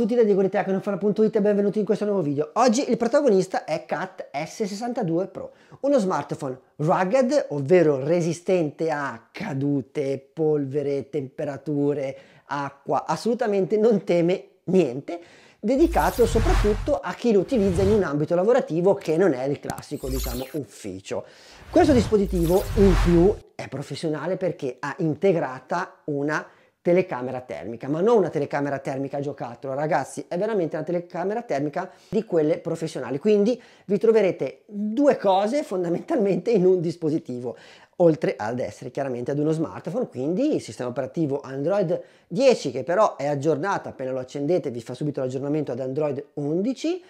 tutti da DiegoRitechnofan.it e benvenuti in questo nuovo video. Oggi il protagonista è Cat S62 Pro, uno smartphone rugged, ovvero resistente a cadute, polvere, temperature, acqua, assolutamente non teme niente, dedicato soprattutto a chi lo utilizza in un ambito lavorativo che non è il classico, diciamo, ufficio. Questo dispositivo in più è professionale perché ha integrata una telecamera termica, ma non una telecamera termica a giocattolo, ragazzi, è veramente una telecamera termica di quelle professionali. Quindi vi troverete due cose fondamentalmente in un dispositivo, oltre ad essere chiaramente ad uno smartphone, quindi il sistema operativo Android 10 che però è aggiornato, appena lo accendete vi fa subito l'aggiornamento ad Android 11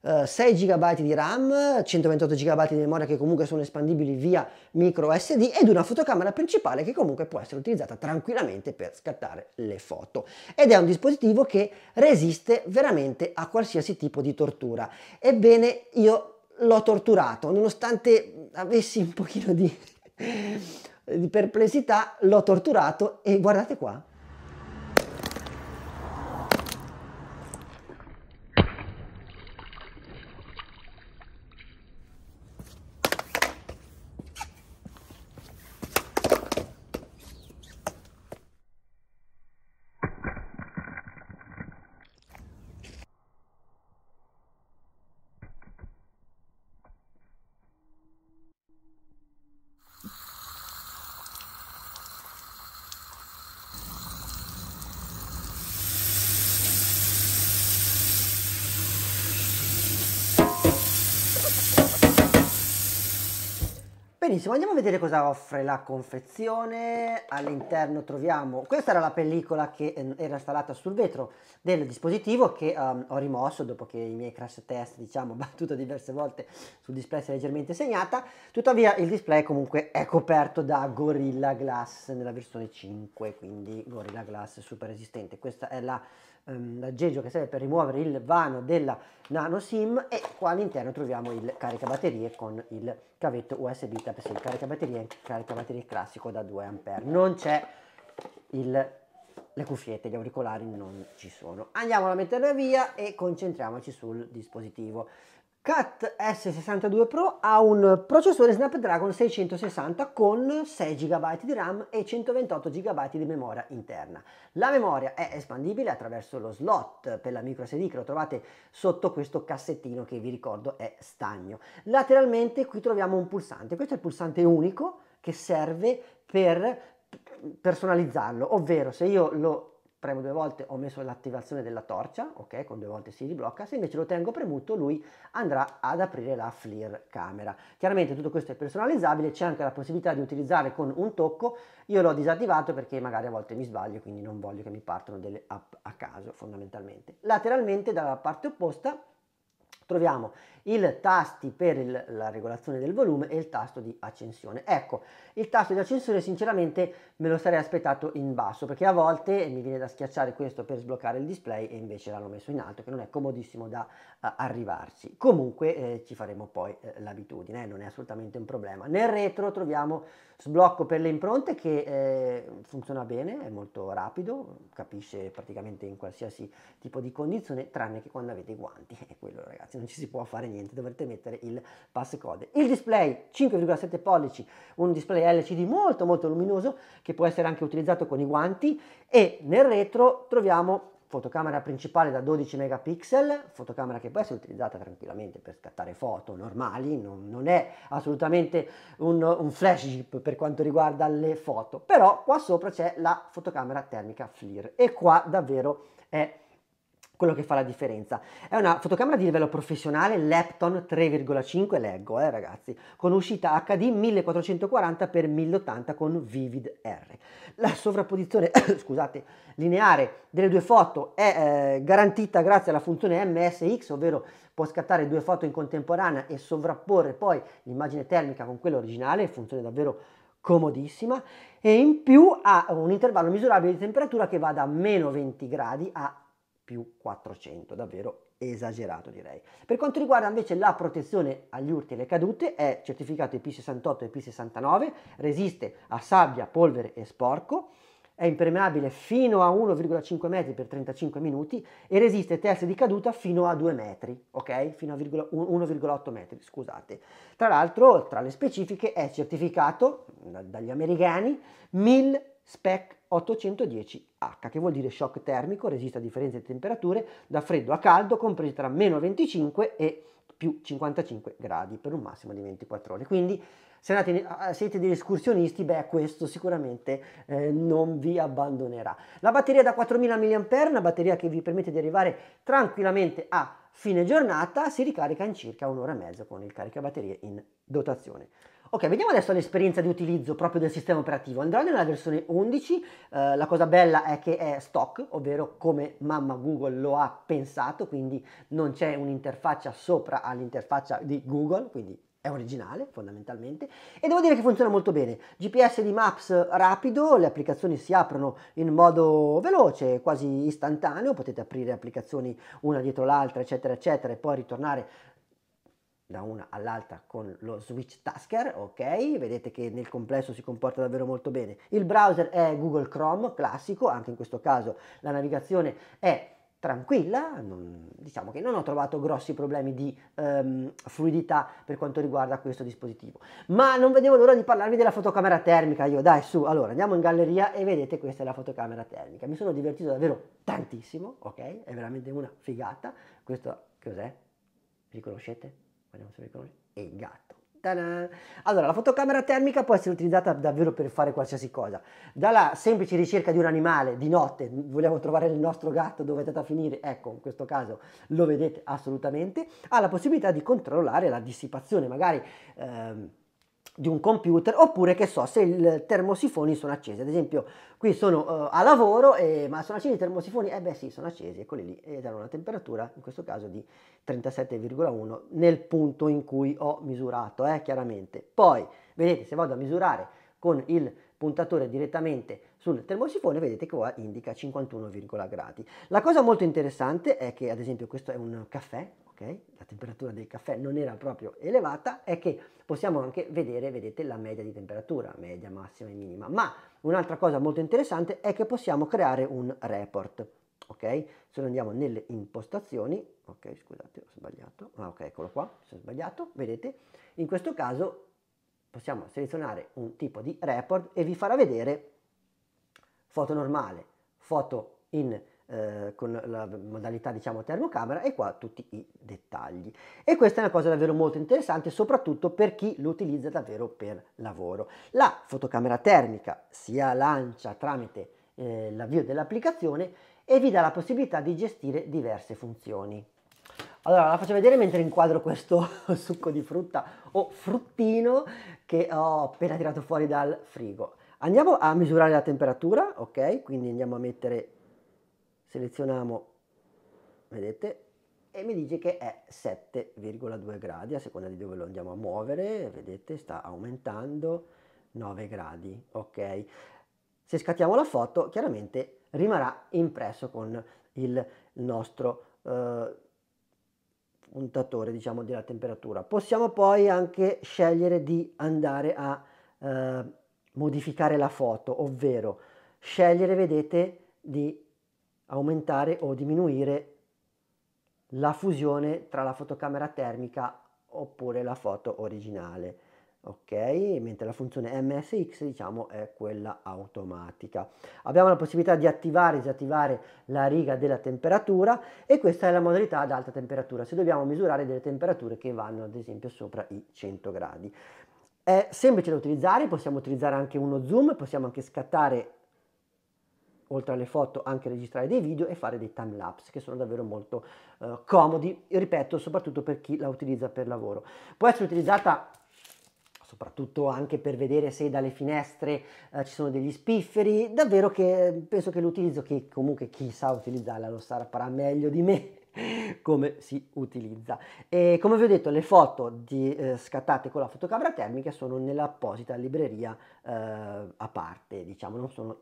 6 eh, GB di RAM, 128 GB di memoria che comunque sono espandibili via micro SD ed una fotocamera principale che comunque può essere utilizzata tranquillamente per scattare le foto. Ed è un dispositivo che resiste veramente a qualsiasi tipo di tortura. Ebbene, io l'ho torturato, nonostante avessi un pochino di, di perplessità, l'ho torturato e guardate qua, Benissimo, andiamo a vedere cosa offre la confezione. All'interno troviamo, questa era la pellicola che ehm, era installata sul vetro del dispositivo che um, ho rimosso dopo che i miei crash test, diciamo, battuto diverse volte sul display si è leggermente segnata. Tuttavia il display comunque è coperto da Gorilla Glass nella versione 5, quindi Gorilla Glass super resistente. Questa è la Ehm, l'aggeggio che serve per rimuovere il vano della nano sim e qua all'interno troviamo il caricabatterie con il cavetto USB type C, il caricabatterie, caricabatterie classico da 2A. Non c'è il le cuffiette, gli auricolari non ci sono. Andiamola a metterla via e concentriamoci sul dispositivo. Cat S62 Pro ha un processore Snapdragon 660 con 6 GB di RAM e 128 GB di memoria interna. La memoria è espandibile attraverso lo slot per la micro SD che lo trovate sotto questo cassettino che vi ricordo è stagno. Lateralmente qui troviamo un pulsante, questo è il pulsante unico che serve per personalizzarlo, ovvero se io lo premo due volte ho messo l'attivazione della torcia, ok, con due volte si riblocca, se invece lo tengo premuto lui andrà ad aprire la FLIR camera. Chiaramente tutto questo è personalizzabile, c'è anche la possibilità di utilizzare con un tocco, io l'ho disattivato perché magari a volte mi sbaglio, quindi non voglio che mi partano delle app a caso fondamentalmente. Lateralmente dalla parte opposta troviamo i tasti per il, la regolazione del volume e il tasto di accensione. Ecco, il tasto di accensione sinceramente me lo sarei aspettato in basso perché a volte mi viene da schiacciare questo per sbloccare il display e invece l'hanno messo in alto che non è comodissimo da uh, arrivarci. Comunque eh, ci faremo poi eh, l'abitudine, eh, non è assolutamente un problema. Nel retro troviamo sblocco per le impronte che eh, funziona bene, è molto rapido, capisce praticamente in qualsiasi tipo di condizione tranne che quando avete i guanti e quello ragazzi non ci si può fare niente, dovrete mettere il passcode. Il display 5,7 pollici, un display LCD molto molto luminoso che può essere anche utilizzato con i guanti e nel retro troviamo fotocamera principale da 12 megapixel, fotocamera che può essere utilizzata tranquillamente per scattare foto normali, non, non è assolutamente un, un flash jeep per quanto riguarda le foto, però qua sopra c'è la fotocamera termica FLIR e qua davvero è quello che fa la differenza. È una fotocamera di livello professionale Lepton 3,5 leggo, eh ragazzi, con uscita HD 1440x1080 con Vivid R. La sovrapposizione, scusate, lineare delle due foto è eh, garantita grazie alla funzione MSX, ovvero può scattare due foto in contemporanea e sovrapporre poi l'immagine termica con quella originale, funzione davvero comodissima e in più ha un intervallo misurabile di temperatura che va da meno 20 gradi a più 400, davvero esagerato direi. Per quanto riguarda invece la protezione agli urti e alle cadute è certificato IP68 e IP69, resiste a sabbia, polvere e sporco, è impermeabile fino a 1,5 metri per 35 minuti e resiste test di caduta fino a 2 metri, ok? Fino a 1,8 metri, scusate. Tra l'altro, tra le specifiche è certificato dagli americani 1000 spec 810H, che vuol dire shock termico, resiste a differenze di temperature da freddo a caldo, compresi tra meno 25 e più 55 gradi per un massimo di 24 ore. Quindi se andate, siete degli escursionisti, beh, questo sicuramente eh, non vi abbandonerà. La batteria da 4000 mAh, una batteria che vi permette di arrivare tranquillamente a fine giornata, si ricarica in circa un'ora e mezza con il caricabatterie in dotazione. Ok, vediamo adesso l'esperienza di utilizzo proprio del sistema operativo. Andrò nella versione 11, eh, la cosa bella è che è stock, ovvero come mamma Google lo ha pensato, quindi non c'è un'interfaccia sopra all'interfaccia di Google, quindi è originale fondamentalmente e devo dire che funziona molto bene. GPS di Maps rapido, le applicazioni si aprono in modo veloce, quasi istantaneo, potete aprire applicazioni una dietro l'altra, eccetera, eccetera, e poi ritornare da una all'altra con lo switch tasker, ok? Vedete che nel complesso si comporta davvero molto bene. Il browser è Google Chrome, classico, anche in questo caso la navigazione è tranquilla, non, diciamo che non ho trovato grossi problemi di um, fluidità per quanto riguarda questo dispositivo. Ma non vedevo l'ora di parlarvi della fotocamera termica, io dai su, allora andiamo in galleria e vedete questa è la fotocamera termica. Mi sono divertito davvero tantissimo, ok? È veramente una figata. Questo cos'è? Riconoscete? Guardiamo sempre i colori. E il gatto. Ta-da! Allora, la fotocamera termica può essere utilizzata davvero per fare qualsiasi cosa. Dalla semplice ricerca di un animale di notte, vogliamo trovare il nostro gatto dove è andata a finire, ecco, in questo caso lo vedete assolutamente, alla possibilità di controllare la dissipazione, magari... Ehm, di un computer oppure che so se i termosifoni sono accesi ad esempio qui sono uh, a lavoro e, eh, ma sono accesi i termosifoni eh beh sì sono accesi eccoli lì e danno una temperatura in questo caso di 37,1 nel punto in cui ho misurato eh, chiaramente poi vedete se vado a misurare con il puntatore direttamente sul termosifone vedete che qua indica 51, gradi. La cosa molto interessante è che ad esempio questo è un caffè, okay? la temperatura del caffè non era proprio elevata, è che possiamo anche vedere, vedete, la media di temperatura, media, massima e minima. Ma un'altra cosa molto interessante è che possiamo creare un report, ok? Se andiamo nelle impostazioni, ok, scusate, ho sbagliato, ah ok, eccolo qua, sono sbagliato, vedete? In questo caso possiamo selezionare un tipo di report e vi farà vedere foto normale, foto in eh, con la modalità diciamo termocamera e qua tutti i dettagli. E questa è una cosa davvero molto interessante soprattutto per chi lo utilizza davvero per lavoro. La fotocamera termica si lancia tramite eh, l'avvio dell'applicazione e vi dà la possibilità di gestire diverse funzioni. Allora, la faccio vedere mentre inquadro questo succo di frutta o fruttino che ho appena tirato fuori dal frigo. Andiamo a misurare la temperatura, ok? Quindi andiamo a mettere selezioniamo, vedete, e mi dice che è 7,2 gradi a seconda di dove lo andiamo a muovere, vedete sta aumentando 9 gradi, ok. Se scattiamo la foto chiaramente rimarrà impresso con il nostro eh, puntatore diciamo della temperatura. Possiamo poi anche scegliere di andare a eh, modificare la foto, ovvero scegliere vedete di aumentare o diminuire la fusione tra la fotocamera termica oppure la foto originale ok mentre la funzione msx diciamo è quella automatica abbiamo la possibilità di attivare e disattivare la riga della temperatura e questa è la modalità ad alta temperatura se dobbiamo misurare delle temperature che vanno ad esempio sopra i 100 gradi è semplice da utilizzare possiamo utilizzare anche uno zoom possiamo anche scattare oltre alle foto anche registrare dei video e fare dei time lapse che sono davvero molto eh, comodi, ripeto, soprattutto per chi la utilizza per lavoro. Può essere utilizzata soprattutto anche per vedere se dalle finestre eh, ci sono degli spifferi, davvero che eh, penso che l'utilizzo che comunque chi sa utilizzarla lo saprà meglio di me come si utilizza. E come vi ho detto, le foto di, eh, scattate con la fotocamera termica sono nell'apposita libreria eh, a parte, diciamo, non sono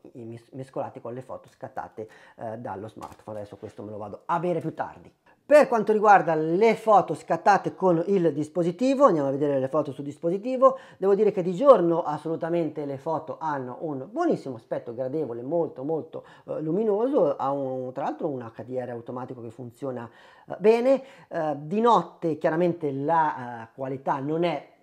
mescolate con le foto scattate eh, dallo smartphone. Adesso questo me lo vado a bere più tardi. Per quanto riguarda le foto scattate con il dispositivo, andiamo a vedere le foto sul dispositivo, devo dire che di giorno assolutamente le foto hanno un buonissimo aspetto, gradevole, molto molto eh, luminoso, ha un, tra l'altro un HDR automatico che funziona eh, bene, eh, di notte chiaramente la eh, qualità non è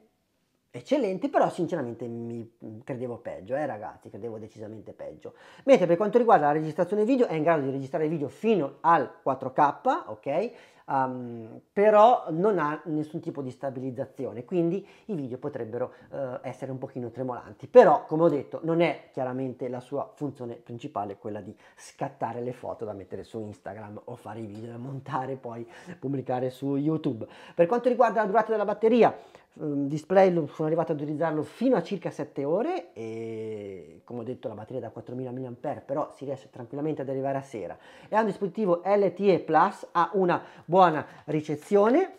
eccellenti, però sinceramente mi mm, credevo peggio, eh ragazzi, credevo decisamente peggio. Mentre per quanto riguarda la registrazione video, è in grado di registrare video fino al 4K, ok? um, però non ha nessun tipo di stabilizzazione, quindi i video potrebbero uh, essere un pochino tremolanti, però come ho detto non è chiaramente la sua funzione principale quella di scattare le foto da mettere su Instagram o fare i video da montare e poi pubblicare su YouTube. Per quanto riguarda la durata della batteria, ehm, display sono arrivato ad utilizzarlo fino a circa 7 ore e come ho detto la batteria è da 4000 mAh, però si riesce tranquillamente ad arrivare a sera. È un dispositivo LTE Plus, ha una buona ricezione,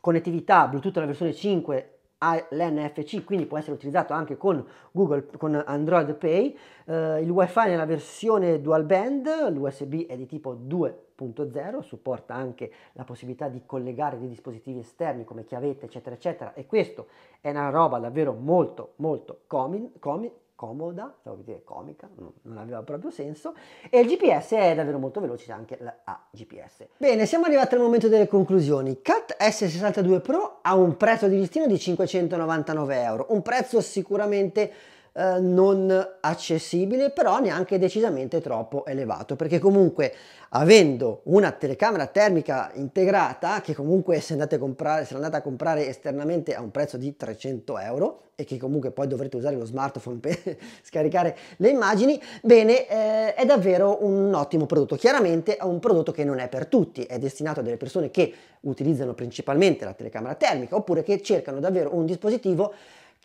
connettività Bluetooth alla versione 5 all'NFC, quindi può essere utilizzato anche con Google, con Android Pay, eh, il WiFi nella versione dual band, l'USB è di tipo 2.0, supporta anche la possibilità di collegare dei dispositivi esterni come chiavette, eccetera, eccetera, e questo è una roba davvero molto, molto comin, comin, comoda, stavo per dire comica, non aveva proprio senso, e il GPS è davvero molto veloce, c'è anche la GPS. Bene, siamo arrivati al momento delle conclusioni. Cat S62 Pro ha un prezzo di listino di 599 euro, un prezzo sicuramente eh, non accessibile, però neanche decisamente troppo elevato, perché comunque avendo una telecamera termica integrata, che comunque se andate a comprare, se andate a comprare esternamente a un prezzo di 300 euro, e che comunque poi dovrete usare lo smartphone per scaricare le immagini, bene, eh, è davvero un ottimo prodotto. Chiaramente è un prodotto che non è per tutti, è destinato a delle persone che utilizzano principalmente la telecamera termica oppure che cercano davvero un dispositivo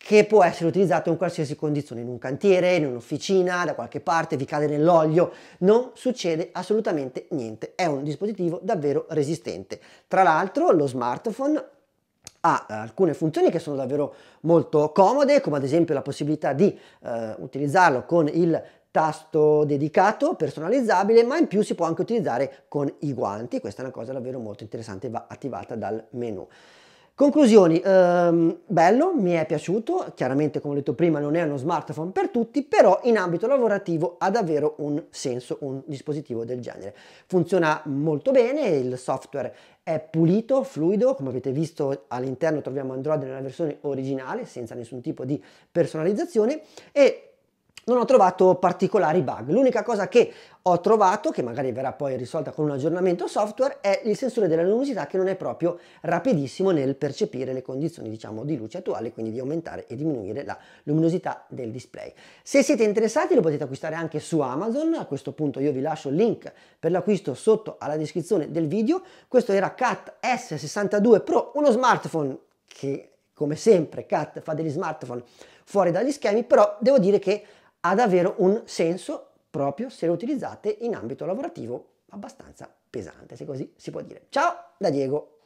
che può essere utilizzato in qualsiasi condizione, in un cantiere, in un'officina, da qualche parte, vi cade nell'olio, non succede assolutamente niente, è un dispositivo davvero resistente. Tra l'altro lo smartphone ha eh, alcune funzioni che sono davvero molto comode, come ad esempio la possibilità di eh, utilizzarlo con il tasto dedicato personalizzabile ma in più si può anche utilizzare con i guanti questa è una cosa davvero molto interessante va attivata dal menu Conclusioni, ehm, bello, mi è piaciuto, chiaramente come ho detto prima non è uno smartphone per tutti, però in ambito lavorativo ha davvero un senso un dispositivo del genere. Funziona molto bene, il software è pulito, fluido, come avete visto all'interno troviamo Android nella versione originale senza nessun tipo di personalizzazione e non ho trovato particolari bug. L'unica cosa che ho trovato, che magari verrà poi risolta con un aggiornamento software, è il sensore della luminosità che non è proprio rapidissimo nel percepire le condizioni diciamo, di luce attuale, quindi di aumentare e diminuire la luminosità del display. Se siete interessati lo potete acquistare anche su Amazon, a questo punto io vi lascio il link per l'acquisto sotto alla descrizione del video. Questo era Cat S62 Pro, uno smartphone che come sempre Cat fa degli smartphone fuori dagli schemi, però devo dire che ad avere un senso proprio se lo utilizzate in ambito lavorativo abbastanza pesante, se così si può dire. Ciao da Diego!